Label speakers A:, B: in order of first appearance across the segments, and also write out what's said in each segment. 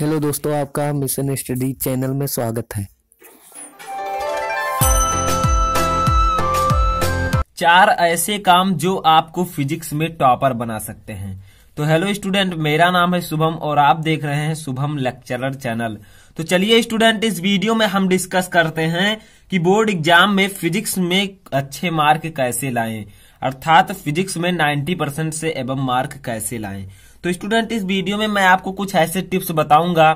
A: hello दोस्तों आपका mission study channel में स्वागत है चार ऐसे काम जो आपको फिजिक्स में टॉपर बना सकते हैं तो हेलो स्टूडेंट मेरा नाम है शुभम और आप देख रहे हैं शुभम लेक्चरर चैनल तो चलिए स्टूडेंट इस वीडियो में हम डिस्कस करते हैं कि बोर्ड एग्जाम में फिजिक्स में अच्छे मार्क कैसे लाएं अर्थात फिजिक्स में 90 परसेंट से एवं मार्क कैसे लाएं तो स्टूडेंट इस वीडियो में मैं आपको कुछ ऐसे टिप्स बताऊंगा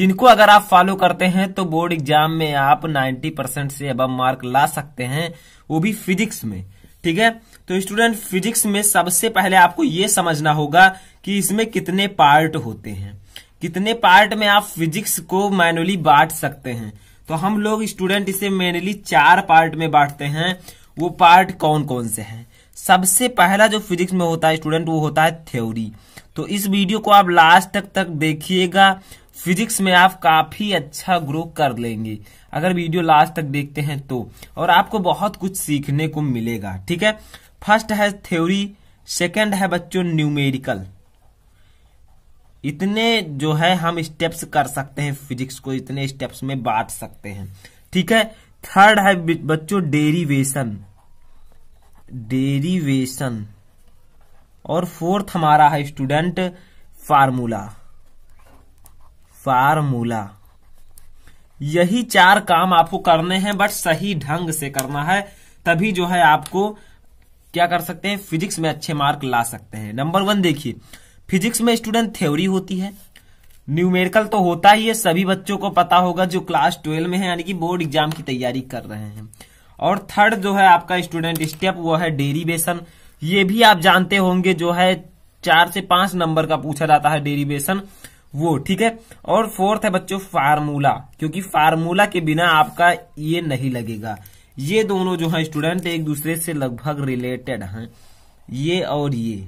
A: जिनको अगर आप फॉलो करते हैं तो बोर्ड एग्जाम में आप 90 परसेंट से अब मार्क ला सकते हैं वो भी फिजिक्स में ठीक है तो स्टूडेंट फिजिक्स में सबसे पहले आपको ये समझना होगा कि इसमें कितने पार्ट होते हैं कितने पार्ट में आप फिजिक्स को मैनुअली बांट सकते हैं तो हम लोग स्टूडेंट इसे मेनली चार पार्ट में बांटते हैं वो पार्ट कौन कौन से हैं सबसे पहला जो फिजिक्स में होता है स्टूडेंट वो होता है थ्योरी तो इस वीडियो को आप लास्ट तक तक देखिएगा फिजिक्स में आप काफी अच्छा ग्रो कर लेंगे अगर वीडियो लास्ट तक देखते हैं तो और आपको बहुत कुछ सीखने को मिलेगा ठीक है फर्स्ट है थ्योरी सेकंड है बच्चों न्यूमेरिकल इतने जो है हम स्टेप्स कर सकते हैं फिजिक्स को इतने स्टेप्स में बांट सकते हैं ठीक है थर्ड है बच्चों डेरिवेशन डेरिवेशन और फोर्थ हमारा है स्टूडेंट फार्मूला फार्मूला यही चार काम आपको करने हैं बट सही ढंग से करना है तभी जो है आपको क्या कर सकते हैं फिजिक्स में अच्छे मार्क ला सकते हैं नंबर वन देखिए फिजिक्स में स्टूडेंट थ्योरी होती है न्यूमेरिकल तो होता ही है सभी बच्चों को पता होगा जो क्लास ट्वेल्व में है यानी कि बोर्ड एग्जाम की तैयारी कर रहे हैं और थर्ड जो है आपका स्टूडेंट स्टेप वो है डेरिवेशन ये भी आप जानते होंगे जो है चार से पांच नंबर का पूछा जाता है डेरिवेशन वो ठीक है और फोर्थ है बच्चों फार्मूला क्योंकि फार्मूला के बिना आपका ये नहीं लगेगा ये दोनों जो है स्टूडेंट एक दूसरे से लगभग रिलेटेड हैं ये और ये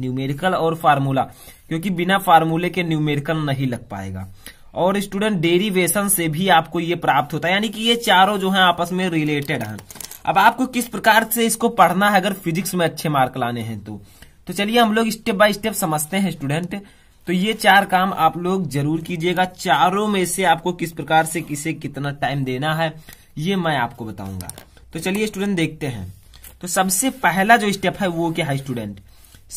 A: न्यूमेरिकल और फार्मूला क्योंकि बिना फार्मूले के न्यूमेरिकल नहीं लग पाएगा और स्टूडेंट डेरिवेशन से भी आपको ये प्राप्त होता है यानी कि ये चारों जो है आपस में रिलेटेड है अब आपको किस प्रकार से इसको पढ़ना है अगर फिजिक्स में अच्छे मार्क लाने हैं तो तो चलिए हम लोग स्टेप बाय स्टेप समझते हैं स्टूडेंट तो ये चार काम आप लोग जरूर कीजिएगा चारों में से आपको किस प्रकार से किसे कितना टाइम देना है ये मैं आपको बताऊंगा तो चलिए स्टूडेंट देखते हैं तो सबसे पहला जो स्टेप है वो क्या है स्टूडेंट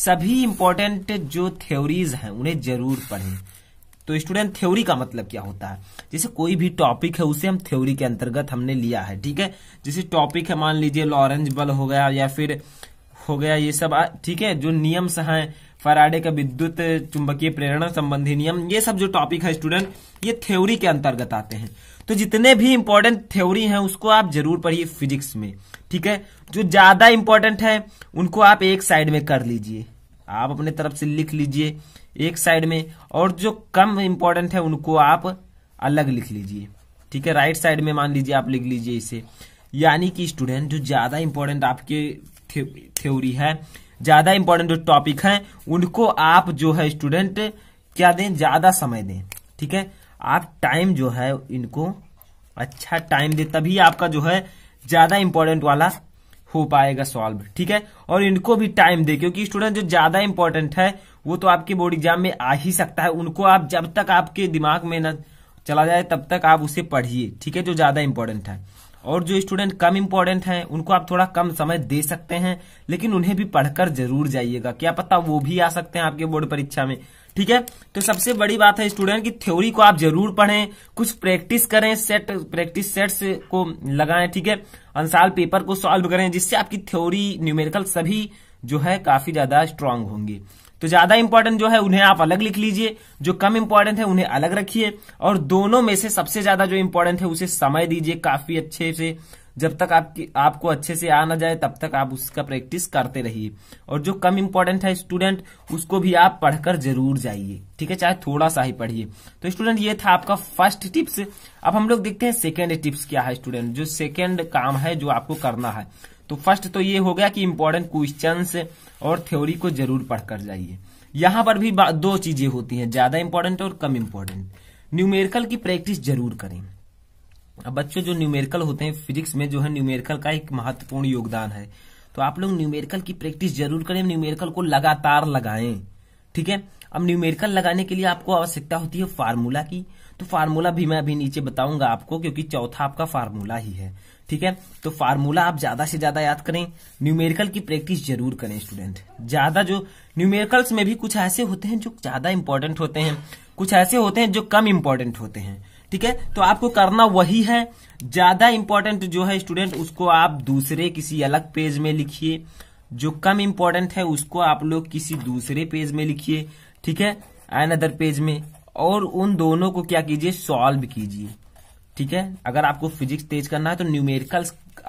A: सभी इंपॉर्टेंट जो थ्योरीज हैं उन्हें जरूर पढ़ें तो स्टूडेंट थ्योरी का मतलब क्या होता है जैसे कोई भी टॉपिक है उसे हम थ्योरी के अंतर्गत हमने लिया है ठीक है जैसे टॉपिक है मान लीजिए लॉरेंज बल हो गया या फिर हो गया ये सब ठीक है जो नियम हैं फराडे का विद्युत चुंबकीय प्रेरणा संबंधी नियम ये सब जो टॉपिक है स्टूडेंट ये थ्योरी के अंतर्गत आते हैं तो जितने भी इंपॉर्टेंट थ्योरी हैं उसको आप जरूर पढ़िए फिजिक्स में ठीक है जो ज्यादा इंपॉर्टेंट है उनको आप एक साइड में कर लीजिए आप अपने तरफ से लिख लीजिए एक साइड में और जो कम इम्पोर्टेंट है उनको आप अलग लिख लीजिए ठीक है राइट साइड में मान लीजिए आप लिख लीजिए इसे यानी कि स्टूडेंट जो ज्यादा इंपॉर्टेंट आपके थे, थ्योरी है ज्यादा इंपॉर्टेंट जो टॉपिक है उनको आप जो है स्टूडेंट क्या दें ज्यादा समय दें ठीक है आप टाइम जो है इनको अच्छा टाइम दे तभी आपका जो है ज्यादा इंपॉर्टेंट वाला हो पाएगा सॉल्व ठीक है और इनको भी टाइम दे क्योंकि स्टूडेंट जो ज्यादा इंपॉर्टेंट है वो तो आपके बोर्ड एग्जाम में आ ही सकता है उनको आप जब तक आपके दिमाग में न चला जाए तब तक आप उसे पढ़िए ठीक है जो ज्यादा इंपॉर्टेंट है और जो स्टूडेंट कम इम्पोर्टेंट हैं उनको आप थोड़ा कम समय दे सकते हैं लेकिन उन्हें भी पढ़कर जरूर जाइएगा क्या पता वो भी आ सकते हैं आपके बोर्ड परीक्षा में ठीक है तो सबसे बड़ी बात है स्टूडेंट की थ्योरी को आप जरूर पढ़ें कुछ प्रैक्टिस करें सेट प्रैक्टिस सेट्स को लगाएं ठीक है अंसाल पेपर को सॉल्व करें जिससे आपकी थ्योरी न्यूमेरिकल सभी जो है काफी ज्यादा स्ट्रांग होंगे तो ज्यादा इंपॉर्टेंट जो है उन्हें आप अलग लिख लीजिए जो कम इंपॉर्टेंट है उन्हें अलग रखिए और दोनों में से सबसे ज्यादा जो इंपॉर्टेंट है उसे समय दीजिए काफी अच्छे से जब तक आपकी आपको अच्छे से आ ना जाए तब तक आप उसका प्रैक्टिस करते रहिए और जो कम इम्पोर्टेंट है स्टूडेंट उसको भी आप पढ़कर जरूर जाइए ठीक है चाहे थोड़ा सा ही पढ़िए तो स्टूडेंट ये था आपका फर्स्ट टिप्स अब हम लोग देखते हैं सेकेंड टिप्स क्या है स्टूडेंट जो सेकेंड काम है जो आपको करना है तो फर्स्ट तो ये हो गया कि इम्पोर्टेंट क्वेश्चन और थ्योरी को जरूर पढ़कर जाइए यहाँ पर भी दो चीजें होती हैं ज्यादा इम्पोर्टेंट और कम इम्पोर्टेंट न्यूमेरिकल की प्रैक्टिस जरूर करें अब बच्चों जो न्यूमेरिकल होते हैं फिजिक्स में जो है न्यूमेरिकल का एक महत्वपूर्ण योगदान है तो आप लोग न्यूमेरिकल की प्रैक्टिस जरूर करें न्यूमेरिकल को लगातार लगाएं ठीक है अब न्यूमेरिकल लगाने के लिए आपको आवश्यकता होती है फार्मूला की तो फार्मूला भी मैं अभी नीचे बताऊंगा आपको क्योंकि चौथा आपका फार्मूला ही है ठीक है तो फार्मूला आप ज्यादा से ज्यादा याद करें न्यूमेरिकल की प्रैक्टिस जरूर करें स्टूडेंट ज्यादा जो न्यूमेरिकल्स में भी कुछ ऐसे होते हैं जो ज्यादा इंपॉर्टेंट होते हैं कुछ ऐसे होते हैं जो कम इंपॉर्टेंट होते हैं ठीक है तो आपको करना वही है ज्यादा इंपॉर्टेंट जो है स्टूडेंट उसको आप दूसरे किसी अलग पेज में लिखिए जो कम इंपॉर्टेंट है उसको आप लोग किसी दूसरे पेज में लिखिए ठीक है एन अदर पेज में और उन दोनों को क्या कीजिए सॉल्व कीजिए ठीक है अगर आपको फिजिक्स तेज करना है तो न्यूमेरिकल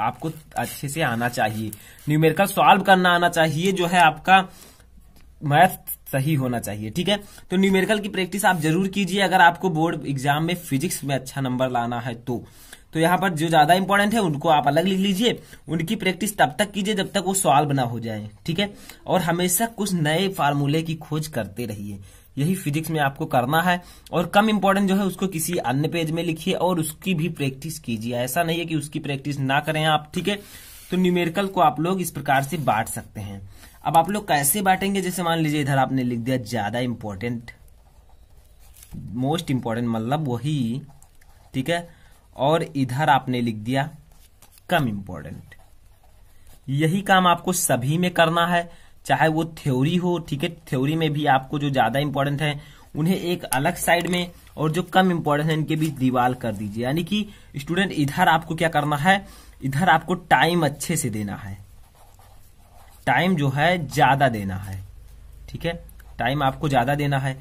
A: आपको अच्छे से आना चाहिए न्यूमेरिकल सॉल्व करना आना चाहिए जो है आपका मैथ सही होना चाहिए ठीक है तो न्यूमेरिकल की प्रैक्टिस आप जरूर कीजिए अगर आपको बोर्ड एग्जाम में फिजिक्स में अच्छा नंबर लाना है तो तो यहाँ पर जो ज्यादा इंपॉर्टेंट है उनको आप अलग लिख लीजिए उनकी प्रैक्टिस तब तक कीजिए जब तक वो सॉल्व ना हो जाए ठीक है और हमेशा कुछ नए फार्मूले की खोज करते रहिए यही फिजिक्स में आपको करना है और कम इंपॉर्टेंट जो है उसको किसी अन्य पेज में लिखिए और उसकी भी प्रैक्टिस कीजिए ऐसा नहीं है कि उसकी प्रैक्टिस ना करें आप ठीक है तो न्यूमेरिकल को आप लोग इस प्रकार से बांट सकते हैं अब आप लोग कैसे बांटेंगे जैसे मान लीजिए इधर आपने लिख दिया ज्यादा इंपॉर्टेंट मोस्ट इंपॉर्टेंट मतलब वही ठीक है और इधर आपने लिख दिया कम इंपॉर्टेंट यही काम आपको सभी में करना है चाहे वो थ्योरी हो ठीक है थ्योरी में भी आपको जो ज्यादा इंपॉर्टेंट है उन्हें एक अलग साइड में और जो कम इंपॉर्टेंट है इनके बीच दीवाल कर दीजिए यानी कि स्टूडेंट इधर आपको क्या करना है इधर आपको टाइम अच्छे से देना है टाइम जो है ज्यादा देना है ठीक है टाइम आपको ज्यादा देना है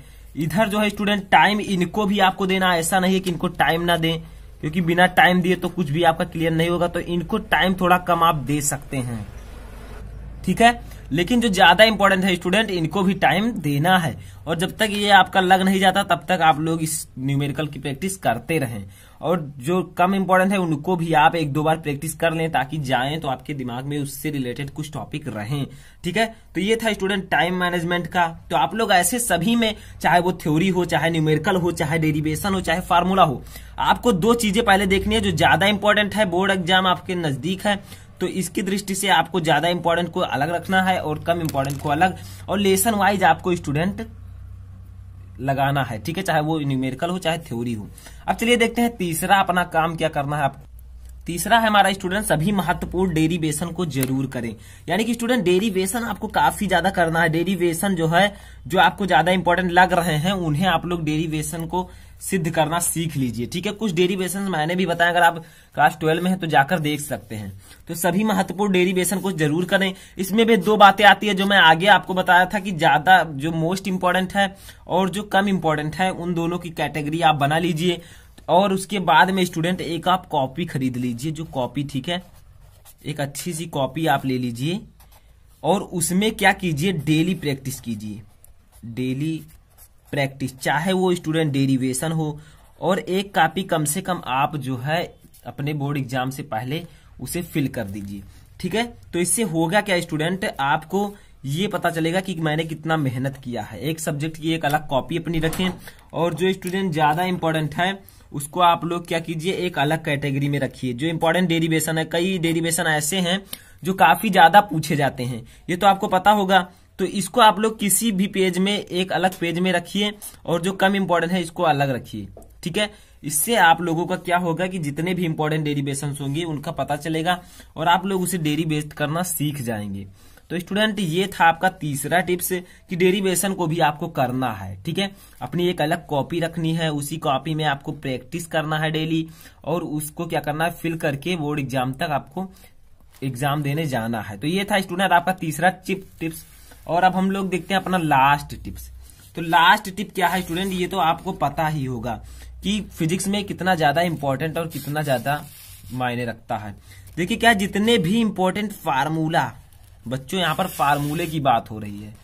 A: इधर जो है स्टूडेंट टाइम इनको भी आपको देना है ऐसा नहीं है कि इनको टाइम ना दें क्योंकि बिना टाइम दिए तो कुछ भी आपका क्लियर नहीं होगा तो इनको टाइम थोड़ा कम आप दे सकते हैं ठीक है लेकिन जो ज्यादा इंपॉर्टेंट है स्टूडेंट इनको भी टाइम देना है और जब तक ये आपका लग नहीं जाता तब तक आप लोग इस न्यूमेरिकल की प्रैक्टिस करते रहें और जो कम इम्पोर्टेंट है उनको भी आप एक दो बार प्रैक्टिस कर लें ताकि जाएं तो आपके दिमाग में उससे रिलेटेड कुछ टॉपिक रहें ठीक है तो ये था स्टूडेंट टाइम मैनेजमेंट का तो आप लोग ऐसे सभी में चाहे वो थ्योरी हो चाहे न्यूमेरिकल हो चाहे डेरिवेशन हो चाहे फार्मूला हो आपको दो चीजें पहले देखनी है जो ज्यादा इंपॉर्टेंट है बोर्ड एग्जाम आपके नजदीक है तो इसकी दृष्टि से आपको ज्यादा इंपॉर्टेंट को अलग रखना है और कम इंपॉर्टेंट को अलग और लेसन वाइज आपको स्टूडेंट लगाना है ठीक है चाहे वो न्यूमेरिकल हो चाहे थ्योरी हो अब चलिए देखते हैं तीसरा अपना काम क्या करना है आपको तीसरा है हमारा स्टूडेंट सभी महत्वपूर्ण डेरिवेशन को जरूर करें यानी कि स्टूडेंट डेरिवेशन आपको काफी ज्यादा करना है डेरिवेशन जो है जो आपको ज्यादा इंपॉर्टेंट लग रहे हैं उन्हें आप लोग डेरिवेशन को सिद्ध करना सीख लीजिए ठीक है कुछ डेरिवेशन मैंने भी बताया अगर आप क्लास ट्वेल्व में है तो जाकर देख सकते हैं तो सभी महत्वपूर्ण डेरिवेशन को जरूर करें इसमें भी दो बातें आती है जो मैं आगे आपको बताया था कि ज्यादा जो मोस्ट इम्पोर्टेंट है और जो कम इम्पोर्टेंट है उन दोनों की कैटेगरी आप बना लीजिए और उसके बाद में स्टूडेंट एक आप कॉपी खरीद लीजिए जो कॉपी ठीक है एक अच्छी सी कॉपी आप ले लीजिए और उसमें क्या कीजिए डेली प्रैक्टिस कीजिए डेली प्रैक्टिस चाहे वो स्टूडेंट डेरिवेशन हो और एक कापी कम से कम आप जो है अपने बोर्ड एग्जाम से पहले उसे फिल कर दीजिए ठीक है तो इससे होगा क्या स्टूडेंट आपको ये पता चलेगा कि मैंने कितना मेहनत किया है एक सब्जेक्ट की एक अलग कॉपी अपनी रखें और जो स्टूडेंट ज़्यादा इम्पोर्टेंट है उसको आप लोग क्या कीजिए एक अलग कैटेगरी में रखिए जो इम्पोर्टेंट डेरिवेशन है कई डेरिवेशन ऐसे हैं जो काफी ज्यादा पूछे जाते हैं ये तो आपको पता होगा तो इसको आप लोग किसी भी पेज में एक अलग पेज में रखिए और जो कम इम्पोर्टेंट है इसको अलग रखिए ठीक है इससे आप लोगों का क्या होगा कि जितने भी इम्पोर्टेंट डेरिवेशन होंगे उनका पता चलेगा और आप लोग उसे डेरिवेट करना सीख जाएंगे तो स्टूडेंट ये था आपका तीसरा टिप्स कि डेरिवेशन को भी आपको करना है ठीक है अपनी एक अलग कॉपी रखनी है उसी कॉपी में आपको प्रैक्टिस करना है डेली और उसको क्या करना है फिल करके बोर्ड एग्जाम तक आपको एग्जाम देने जाना है तो ये था स्टूडेंट आपका तीसरा टिप टिप्स और अब हम लोग देखते हैं अपना लास्ट टिप्स तो लास्ट टिप क्या है स्टूडेंट ये तो आपको पता ही होगा कि फिजिक्स में कितना ज्यादा इंपॉर्टेंट और कितना ज्यादा मायने रखता है देखिए क्या जितने भी इंपॉर्टेंट फार्मूला बच्चों यहाँ पर फार्मूले की बात हो रही है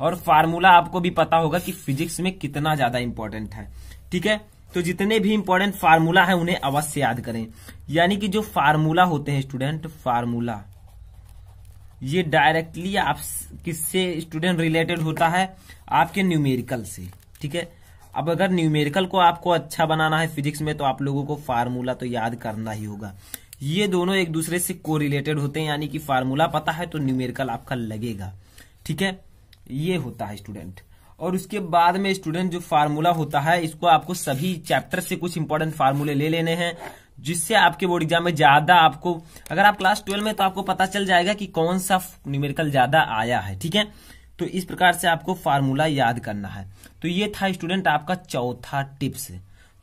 A: और फार्मूला आपको भी पता होगा कि फिजिक्स में कितना ज्यादा इंपॉर्टेंट है ठीक है तो जितने भी इंपॉर्टेंट फार्मूला है उन्हें अवश्य याद करें यानी कि जो फार्मूला होते हैं स्टूडेंट फार्मूला ये डायरेक्टली आप किससे स्टूडेंट रिलेटेड होता है आपके न्यूमेरिकल से ठीक है अब अगर न्यूमेरिकल को आपको अच्छा बनाना है फिजिक्स में तो आप लोगों को फार्मूला तो याद करना ही होगा ये दोनों एक दूसरे से कोरिलेटेड होते हैं यानी कि फार्मूला पता है तो न्यूमेरिकल आपका लगेगा ठीक है ये होता है स्टूडेंट और उसके बाद में स्टूडेंट जो फार्मूला होता है इसको आपको सभी चैप्टर से कुछ इंपॉर्टेंट फार्मूले ले लेने हैं जिससे आपके बोर्ड एग्जाम में ज्यादा आपको अगर आप क्लास ट्वेल्व में तो आपको पता चल जाएगा कि कौन सा न्यूमेरिकल ज्यादा आया है ठीक है तो इस प्रकार से आपको फार्मूला याद करना है तो ये था स्टूडेंट आपका चौथा टिप्स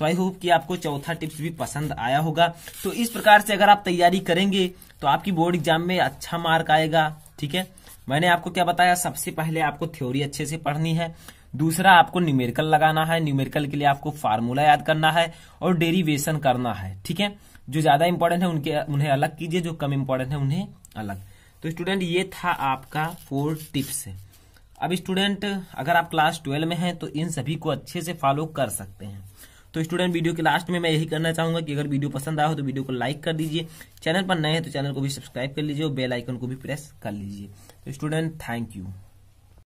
A: तो आई होप कि आपको चौथा टिप्स भी पसंद आया होगा तो इस प्रकार से अगर आप तैयारी करेंगे तो आपकी बोर्ड एग्जाम में अच्छा मार्क आएगा ठीक है मैंने आपको क्या बताया सबसे पहले आपको थ्योरी अच्छे से पढ़नी है दूसरा आपको न्यूमेरिकल लगाना है न्यूमेरिकल के लिए आपको फार्मूला याद करना है और डेरिवेशन करना है ठीक है जो ज्यादा इंपॉर्टेंट है उनके उन्हें अलग कीजिए जो कम इंपॉर्टेंट है उन्हें अलग तो स्टूडेंट ये था आपका फोर टिप्स अब स्टूडेंट अगर आप क्लास ट्वेल्व में हैं तो इन सभी को अच्छे से फॉलो कर सकते हैं तो स्टूडेंट वीडियो के लास्ट में मैं यही करना चाहूंगा कि अगर वीडियो पसंद आया हो तो वीडियो को लाइक कर दीजिए चैनल पर नए हैं तो चैनल को भी सब्सक्राइब कर लीजिए और बेल आइकन को भी प्रेस कर लीजिए तो स्टूडेंट थैंक यू